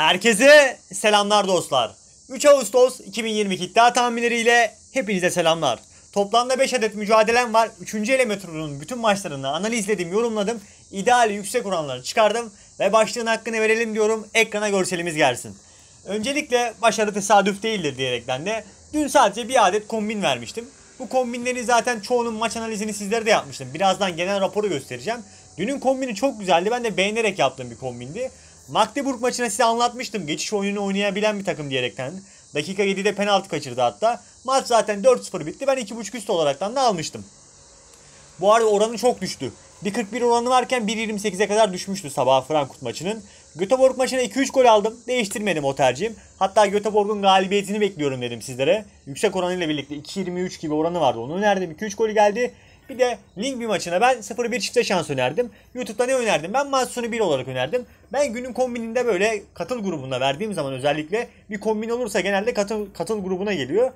Herkese selamlar dostlar. 3 Ağustos 2022 iddia tahminleriyle hepinize selamlar. Toplamda 5 adet mücadelem var. 3. eleme turunun bütün maçlarını analizledim, yorumladım. İdeali yüksek oranları çıkardım ve başlığın hakkını verelim diyorum. Ekrana görselimiz gelsin. Öncelikle başarı tesadüf değildir diyerekten de dün sadece bir adet kombin vermiştim. Bu kombinleri zaten çoğunun maç analizini sizlere de yapmıştım. Birazdan genel raporu göstereceğim. Dünün kombini çok güzeldi. Ben de beğenerek yaptığım bir kombindi. Magdeburg maçına size anlatmıştım. Geçiş oyununu oynayabilen bir takım diyerekten. Dakika 7'de penaltı kaçırdı hatta. Maç zaten 4-0 bitti. Ben 2.5 üst olaraktan da almıştım. Bu arada oranı çok düştü. 1.41 oranı varken 1.28'e kadar düşmüştü sabah Frankfurt maçının. Göteborg maçına 2-3 gol aldım. Değiştirmedim o tercihim. Hatta Göteborg'un galibiyetini bekliyorum dedim sizlere. Yüksek oranıyla birlikte 2.23 gibi oranı vardı. Onu önerdim. 2-3 gol geldi. Bir de Lingby maçına ben 0-1 çifte şans önerdim. YouTube'da ne önerdim? Ben maç sonu 1 olarak önerdim. Ben günün kombininde böyle katıl grubuna verdiğim zaman özellikle bir kombin olursa genelde katıl, katıl grubuna geliyor.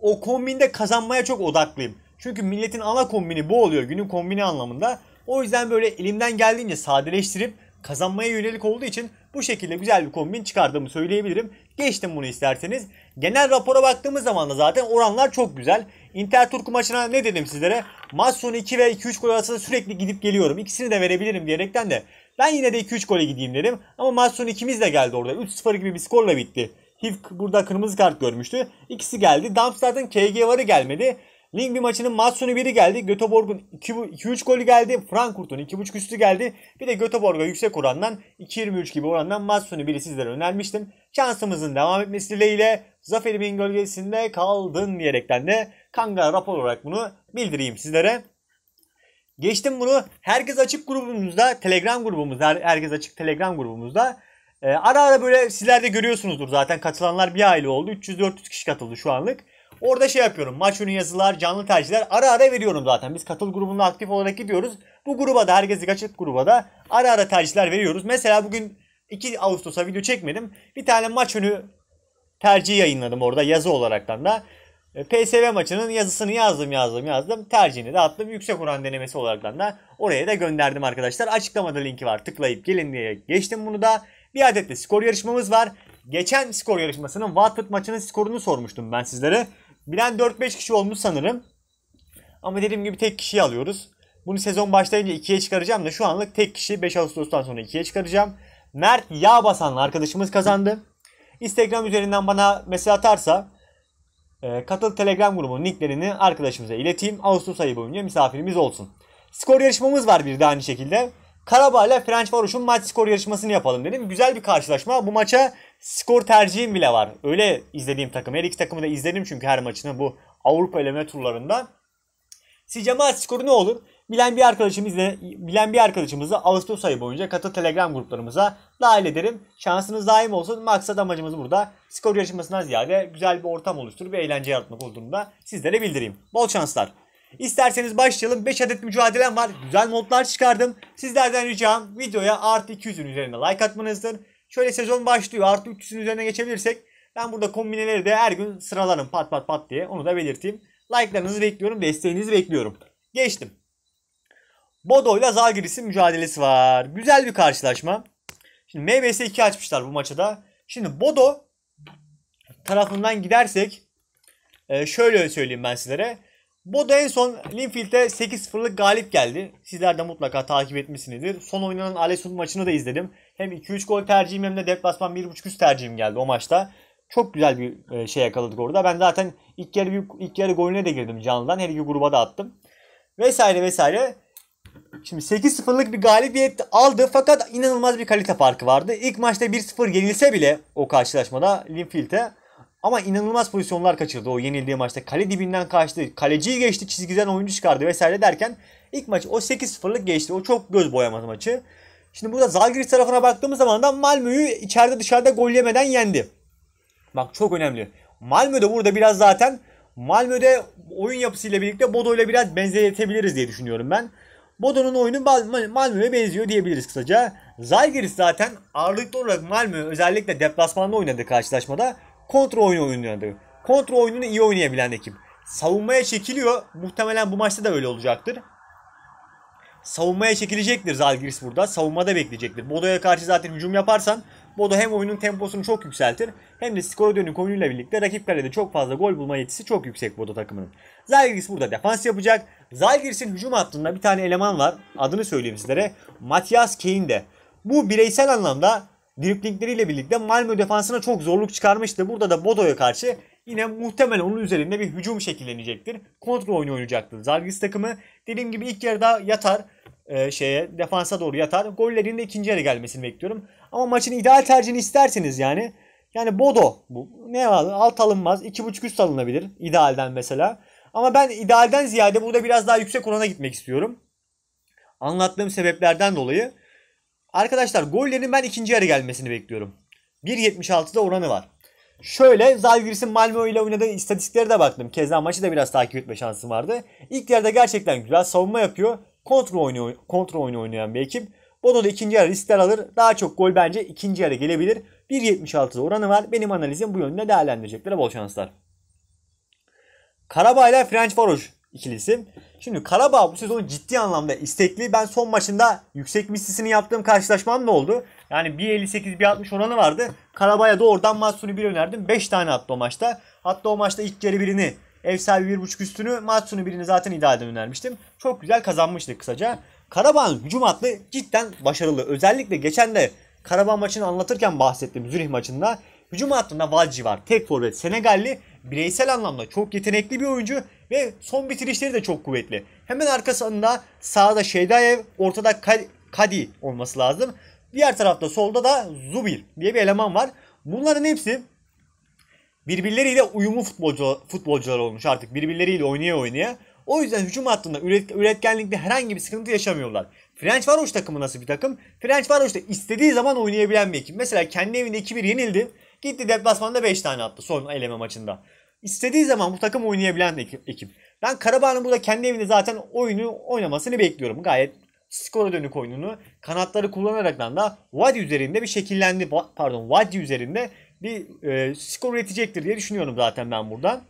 O kombinde kazanmaya çok odaklıyım. Çünkü milletin ana kombini bu oluyor günün kombini anlamında. O yüzden böyle elimden geldiğince sadeleştirip kazanmaya yönelik olduğu için bu şekilde güzel bir kombin çıkardığımı söyleyebilirim. Geçtim bunu isterseniz. Genel rapora baktığımız zaman da zaten oranlar çok güzel. Inter Turku maçına ne dedim sizlere? Maç sonu 2 ve 2-3 gol arasında sürekli gidip geliyorum. İkisini de verebilirim diyerekten de ben yine de 2-3 gole gideyim dedim. Ama maç ikimiz de geldi orada. 3-0 gibi bir skorla bitti. Hivk burada kırmızı kart görmüştü. İkisi geldi. Darmstadt'ın KG varı gelmedi. bir maçının maç biri geldi. Göteborg'un 2-3 golü geldi. Frankfurt'un 2.5 üstü geldi. Bir de Göteborg'a yüksek orandan 2.23 gibi orandan maç biri sizlere önermiştim. Şansımızın devam etmesi dileğiyle zaferimin gölgesinde kaldın diyerekten de Kanga rapor olarak bunu bildireyim sizlere. Geçtim bunu. Herkes açık grubumuzda, Telegram grubumuzda, herkes açık Telegram grubumuzda. E, ara ara böyle sizler de görüyorsunuzdur zaten katılanlar bir aile oldu. 300-400 kişi katıldı şu anlık. Orada şey yapıyorum. Maç önü yazılar, canlı tercihler ara ara veriyorum zaten. Biz katıl grubunda aktif olarak gidiyoruz. Bu gruba da herkesi açık gruba da ara ara tercihler veriyoruz. Mesela bugün 2 Ağustos'a video çekmedim. Bir tane maç önü tercihi yayınladım orada yazı olaraktan da. E, PSV maçının yazısını yazdım yazdım yazdım. Tercihini de attım. Yüksek oran denemesi olarak da oraya da gönderdim arkadaşlar. Açıklamada linki var. Tıklayıp gelin diye geçtim bunu da. Bir adet de skor yarışmamız var. Geçen skor yarışmasının Watford maçının skorunu sormuştum ben sizlere. Bilen 4-5 kişi olmuş sanırım. Ama dediğim gibi tek kişiyi alıyoruz. Bunu sezon başlayınca 2'ye çıkaracağım da şu anlık tek kişi 5 Ağustos'tan sonra 2'ye çıkaracağım. Mert Yağbasan'la arkadaşımız kazandı. Instagram üzerinden bana mesaj atarsa e, katıl Telegram grubunun linklerini arkadaşımıza ileteyim. Ağustos ayı boyunca misafirimiz olsun. Skor yarışmamız var bir de aynı şekilde. Karabağ ile French Varoş'un maç skor yarışmasını yapalım dedim. Güzel bir karşılaşma. Bu maça skor tercihim bile var. Öyle izlediğim takım. Her iki takımı da izledim çünkü her maçını bu Avrupa eleme turlarında. Sizce maç skoru ne olur? Bilen bir arkadaşımızla bilen bir arkadaşımızı Ağustos ayı boyunca katıl Telegram gruplarımıza dahil ederim. Şansınız daim olsun. Maksat amacımız burada skor yarışmasından ziyade güzel bir ortam oluşturup bir eğlence yaratmak olduğunu da sizlere bildireyim. Bol şanslar. İsterseniz başlayalım. 5 adet mücadelem var. Güzel modlar çıkardım. Sizlerden ricam videoya artı 200'ün üzerine like atmanızdır. Şöyle sezon başlıyor. Artı 300'ün üzerine geçebilirsek ben burada kombineleri de her gün sıralarım pat pat pat diye onu da belirteyim. Like'larınızı bekliyorum. Desteğinizi bekliyorum. Geçtim. Bodo ile Zalgiris'in mücadelesi var. Güzel bir karşılaşma. Şimdi MBS 2 açmışlar bu maçı da. Şimdi Bodo tarafından gidersek e, şöyle söyleyeyim ben sizlere. Bodo en son Linfield'e 8-0'lık galip geldi. Sizler de mutlaka takip etmişsinizdir. Son oynanan Alessun maçını da izledim. Hem 2-3 gol tercihim hem de deplasman 1.5 üst tercihim geldi o maçta. Çok güzel bir e, şey yakaladık orada. Ben zaten ilk yarı, ilk yarı golüne de girdim canlıdan. Her iki gruba da attım. Vesaire vesaire. Şimdi 8-0'lık bir galibiyet aldı fakat inanılmaz bir kalite farkı vardı. İlk maçta 1-0 yenilse bile o karşılaşmada Linfield'e ama inanılmaz pozisyonlar kaçırdı o yenildiği maçta. Kale dibinden kaçtı, kaleciyi geçti, çizgiden oyuncu çıkardı vesaire derken ilk maç o 8-0'lık geçti. O çok göz boyamaz maçı. Şimdi burada Zalgiris tarafına baktığımız zaman da Malmö'yü içeride dışarıda gol yemeden yendi. Bak çok önemli. Malmö'de burada biraz zaten Malmö'de oyun yapısıyla birlikte Bodo'yla biraz benzetebiliriz diye düşünüyorum ben. Bodo'nun oyunu Malmö'ye benziyor diyebiliriz kısaca. Zalgiris zaten ağırlıklı olarak Malmö özellikle deplasmanda oynadığı karşılaşmada kontra oyunu oynadı. Kontra oyununu iyi oynayabilen ekip. Savunmaya çekiliyor. Muhtemelen bu maçta da öyle olacaktır. Savunmaya çekilecektir Zalgiris burada. Savunmada bekleyecektir. Bodo'ya karşı zaten hücum yaparsan Bodo hem oyunun temposunu çok yükseltir hem de skora dönük oyunuyla birlikte rakip kalede çok fazla gol bulma yetisi çok yüksek Bodo takımının. Zalgiris burada defans yapacak. Zalgiris'in hücum hattında bir tane eleman var. Adını söyleyeyim sizlere. Matias Keinde. Bu bireysel anlamda driplikleriyle birlikte Malmö defansına çok zorluk çıkarmıştı. Burada da Bodo'ya karşı yine muhtemelen onun üzerinde bir hücum şekillenecektir. Kontrol oyunu oynayacaktır. Zalgiris takımı dediğim gibi ilk yarıda yatar e, şeye defansa doğru yatar. Gollerin de ikinci yarı gelmesini bekliyorum. Ama maçın ideal tercihini isterseniz yani yani Bodo bu. Ne var? Alt alınmaz. 2.5 üst alınabilir idealden mesela. Ama ben idealden ziyade burada biraz daha yüksek orana gitmek istiyorum. Anlattığım sebeplerden dolayı. Arkadaşlar gollerin ben ikinci yarı gelmesini bekliyorum. 1.76'da oranı var. Şöyle Zalgiris'in Malmö ile oynadığı istatistiklere de baktım. Keza maçı da biraz takip etme şansım vardı. İlk yarıda gerçekten güzel savunma yapıyor. Kontrol oyunu, kontrol oyunu oynayan bir ekip. Bodo da ikinci yarı riskler alır. Daha çok gol bence ikinci yarı gelebilir. 1.76'da oranı var. Benim analizim bu yönde değerlendirecekler. Bol şanslar. Karabağ ile French Varoş ikilisi. Şimdi Karabağ bu sezon ciddi anlamda istekli. Ben son maçında yüksek mislisini yaptığım karşılaşmam ne oldu? Yani 1.58-1.60 oranı vardı. Karabağ'a doğrudan maç bir önerdim. 5 tane attı o maçta. Hatta o maçta ilk geri birini Ev sahibi 1.5 üstünü Matsun'u birini zaten idareden önermiştim. Çok güzel kazanmıştık kısaca. Karabağ'ın hücum hattı cidden başarılı. Özellikle geçen de Karabağ maçını anlatırken bahsettiğim Zürih maçında hücum hattında Valci var. Tek forvet Senegalli bireysel anlamda çok yetenekli bir oyuncu ve son bitirişleri de çok kuvvetli. Hemen arkasında sağda Şeydayev, ortada Kadi olması lazım. Diğer tarafta solda da Zubir diye bir eleman var. Bunların hepsi birbirleriyle uyumlu futbolcu, futbolcular olmuş artık. Birbirleriyle oynaya oynaya. O yüzden hücum hattında üret, üretkenlikte herhangi bir sıkıntı yaşamıyorlar. French Varoş takımı nasıl bir takım? French Varoş da istediği zaman oynayabilen bir ekip. Mesela kendi evinde 2-1 yenildi. Gitti deplasmanda 5 tane attı son eleme maçında. İstediği zaman bu takım oynayabilen bir ekip. Ben Karabağ'ın burada kendi evinde zaten oyunu oynamasını bekliyorum. Gayet skora dönük oyununu kanatları kullanaraktan da Vadi üzerinde bir şekillendi pardon Vadi üzerinde bir e, skor üretecektir diye düşünüyorum zaten ben burada.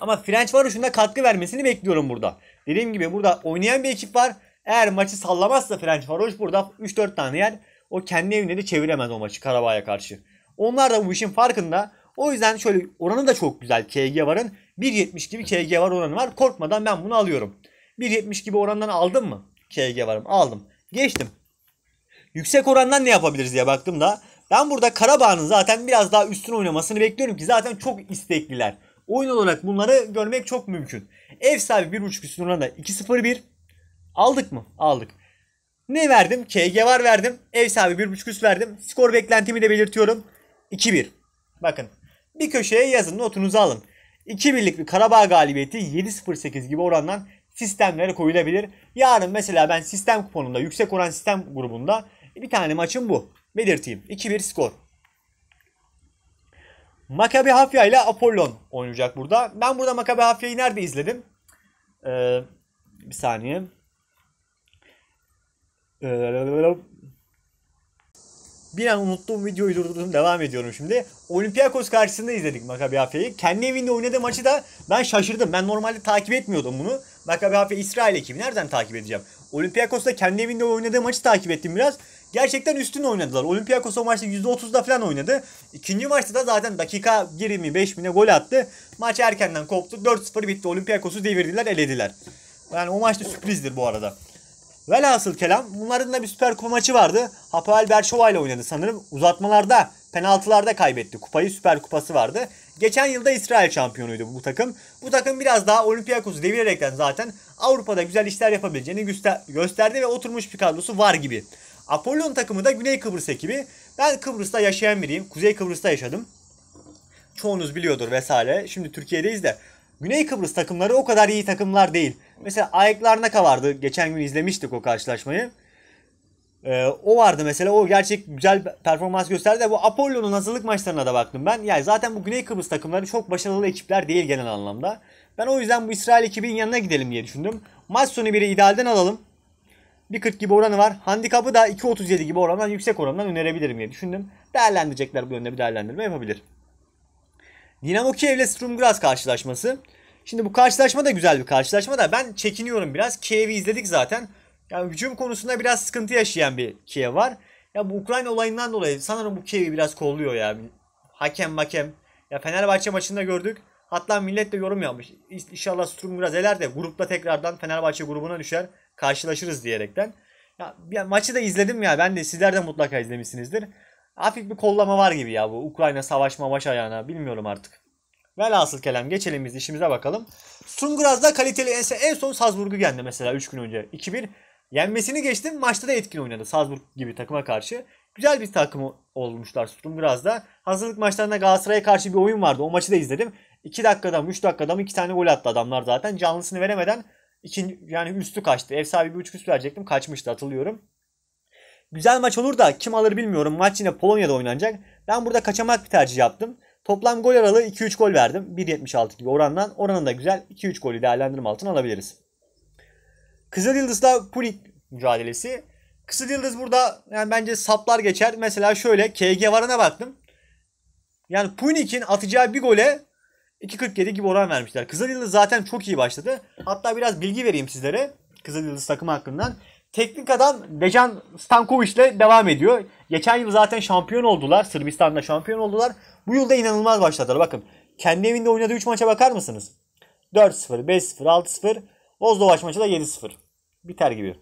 Ama French Varoş'un da katkı vermesini bekliyorum burada. Dediğim gibi burada oynayan bir ekip var. Eğer maçı sallamazsa French varuş burada 3-4 tane yer. O kendi evinde de çeviremez o maçı Karabağ'a karşı. Onlar da bu işin farkında. O yüzden şöyle oranı da çok güzel KG varın. 1.70 gibi KG var oranı var. Korkmadan ben bunu alıyorum. 1.70 gibi orandan aldım mı? KG varım aldım. Geçtim. Yüksek orandan ne yapabiliriz diye baktım da ben burada Karabağ'ın zaten biraz daha üstün oynamasını bekliyorum ki zaten çok istekliler. Oyun olarak bunları görmek çok mümkün. Ev sahibi 1.5 üstün oranı da 2.01. Aldık mı? Aldık. Ne verdim? KG var verdim. Ev sahibi 1.5 üst verdim. Skor beklentimi de belirtiyorum. 2-1. Bakın bir köşeye yazın notunuzu alın. 2-1'lik bir Karabağ galibiyeti 7-0-8 gibi orandan sistemlere koyulabilir. Yarın mesela ben sistem kuponunda yüksek oran sistem grubunda bir tane maçım bu belirteyim. 2-1 skor. Maccabi Hafya ile Apollon oynayacak burada. Ben burada Maccabi Hafya'yı nerede izledim? Ee, bir saniye. Ee, bir an unuttuğum videoyu durdurdum devam ediyorum şimdi. Olympiakos karşısında izledik Maccabi Hafya'yı. Kendi evinde oynadığı maçı da ben şaşırdım. Ben normalde takip etmiyordum bunu. Maccabi Hafya İsrail ekibi nereden takip edeceğim? Olympiakos'ta kendi evinde oynadığı maçı takip ettim biraz gerçekten üstün oynadılar. Olympiakos o maçta %30'da falan oynadı. İkinci maçta da zaten dakika 25 mi gol attı. Maç erkenden koptu. 4-0 bitti. Olympiakos'u devirdiler, elediler. Yani o maçta sürprizdir bu arada. Velhasıl kelam bunların da bir süper kupa maçı vardı. Hapoel Berşova ile oynadı sanırım. Uzatmalarda penaltılarda kaybetti kupayı. Süper kupası vardı. Geçen yılda İsrail şampiyonuydu bu takım. Bu takım biraz daha Olympiakos'u devirerekten zaten Avrupa'da güzel işler yapabileceğini gösterdi ve oturmuş bir kadrosu var gibi. Apollon takımı da Güney Kıbrıs ekibi. Ben Kıbrıs'ta yaşayan biriyim. Kuzey Kıbrıs'ta yaşadım. Çoğunuz biliyordur vesaire. Şimdi Türkiye'deyiz de Güney Kıbrıs takımları o kadar iyi takımlar değil. Mesela ayaklar ne kavardı. Geçen gün izlemiştik o karşılaşmayı. Ee, o vardı mesela. O gerçek güzel performans gösterdi. bu Apollo'nun hazırlık maçlarına da baktım ben. Yani zaten bu Güney Kıbrıs takımları çok başarılı ekipler değil genel anlamda. Ben o yüzden bu İsrail ekibinin yanına gidelim diye düşündüm. Maç sonu biri idealden alalım. 1.40 gibi oranı var. Handikapı da 2.37 gibi orandan yüksek orandan önerebilirim diye düşündüm. Değerlendirecekler bu yönde bir değerlendirme yapabilir. Dinamo Kiev ile Strumgras karşılaşması. Şimdi bu karşılaşma da güzel bir karşılaşma da ben çekiniyorum biraz. Kiev'i izledik zaten. Yani hücum konusunda biraz sıkıntı yaşayan bir Kiev var. Ya bu Ukrayna olayından dolayı sanırım bu Kiev'i biraz kolluyor ya. Hakem makem. Ya Fenerbahçe maçında gördük. Hatta millet de yorum yapmış. İnşallah Sturm biraz eler de grupta tekrardan Fenerbahçe grubuna düşer karşılaşırız diyerekten. Ya, ya maçı da izledim ya. Ben de sizler de mutlaka izlemişsinizdir. Hafif bir kollama var gibi ya bu Ukrayna savaşma mavaş ayağına. Bilmiyorum artık. Velhasıl kelam geçelim biz işimize bakalım. Sungraz'da kaliteli ense en son Salzburg'u yendi mesela 3 gün önce. 2-1 yenmesini geçtim maçta da etkin oynadı Salzburg gibi takıma karşı. Güzel bir takım olmuşlar Sungraz'da. Hazırlık maçlarında Galatasaray'a karşı bir oyun vardı. O maçı da izledim. 2 dakikada 3 dakikada mı 2 tane gol attı adamlar zaten. Canlısını veremeden İkinci, yani üstü kaçtı. Ev sahibi bir 3 üst verecektim. Kaçmıştı atılıyorum. Güzel maç olur da kim alır bilmiyorum. Maç yine Polonya'da oynanacak. Ben burada kaçamak bir tercih yaptım. Toplam gol aralığı 2-3 gol verdim. 1.76 gibi orandan. Oranın da güzel 2-3 golü değerlendirme altına alabiliriz. Kızıl Yıldız'la Pulik mücadelesi. Kızıl Yıldız burada yani bence saplar geçer. Mesela şöyle KG varına baktım. Yani Punik'in atacağı bir gole 2.47 gibi oran vermişler. Kızıl Yıldız zaten çok iyi başladı. Hatta biraz bilgi vereyim sizlere Kızıl Yıldız takımı hakkından. Teknik adam Dejan Stankovic ile devam ediyor. Geçen yıl zaten şampiyon oldular. Sırbistan'da şampiyon oldular. Bu yılda inanılmaz başladılar. Bakın kendi evinde oynadığı 3 maça bakar mısınız? 4-0, 5-0, 6-0. Bozdoğaç maçı da 7-0. Biter gibi.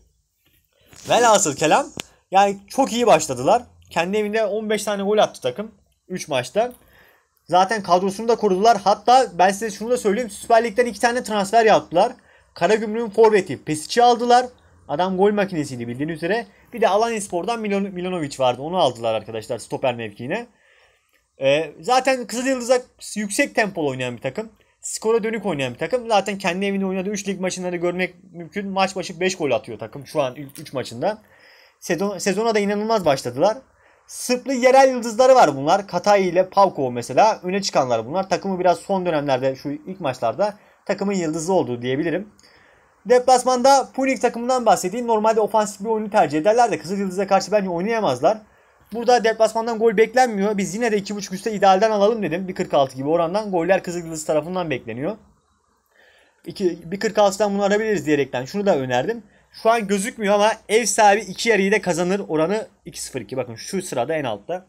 Velhasıl kelam yani çok iyi başladılar. Kendi evinde 15 tane gol attı takım 3 maçta. Zaten kadrosunu da korudular. Hatta ben size şunu da söyleyeyim. Süper Lig'den iki tane transfer yaptılar. Karagümrük'ün forveti Pesic'i aldılar. Adam gol makinesiydi bildiğiniz üzere. Bir de Alan Espor'dan Milon Milanovic vardı. Onu aldılar arkadaşlar stoper mevkiine. Ee, zaten Kızıl Yıldız'a yüksek tempolu oynayan bir takım. Skora dönük oynayan bir takım. Zaten kendi evinde oynadığı 3 lig maçında görmek mümkün. Maç başı 5 gol atıyor takım şu an ilk 3 maçında. Sezon, sezona da inanılmaz başladılar. Sırplı yerel yıldızları var bunlar. Katay ile Pavko mesela öne çıkanlar bunlar. Takımı biraz son dönemlerde şu ilk maçlarda takımın yıldızı olduğu diyebilirim. Deplasmanda Pulik takımından bahsedeyim. Normalde ofansif bir oyunu tercih ederler de Kızıl Yıldız'a karşı bence oynayamazlar. Burada deplasmandan gol beklenmiyor. Biz yine de 2.5 üstte idealden alalım dedim. 1.46 gibi orandan. Goller Kızıl Yıldız tarafından bekleniyor. 1.46'dan bunu alabiliriz diyerekten şunu da önerdim. Şu an gözükmüyor ama ev sahibi iki yarıyı da kazanır oranı 2 0 Bakın şu sırada en altta.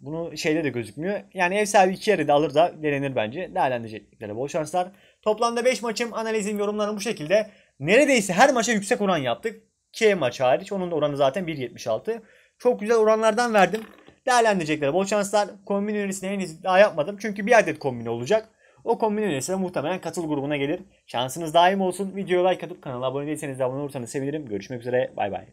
Bunu şeyde de gözükmüyor. Yani ev sahibi iki yarı da alır da denenir bence. Değerlendireceklere bol şanslar. Toplamda 5 maçım analizim yorumlarım bu şekilde. Neredeyse her maça yüksek oran yaptık. K maç hariç. Onun da oranı zaten 1.76. Çok güzel oranlardan verdim. Değerlendireceklere bol şanslar. Kombin önerisine henüz daha yapmadım. Çünkü bir adet kombin olacak. O kombinelirse muhtemelen katıl grubuna gelir. Şansınız daim olsun. Videoya like atıp kanala abone değilseniz de abone olursanız sevinirim. Görüşmek üzere. Bay bay.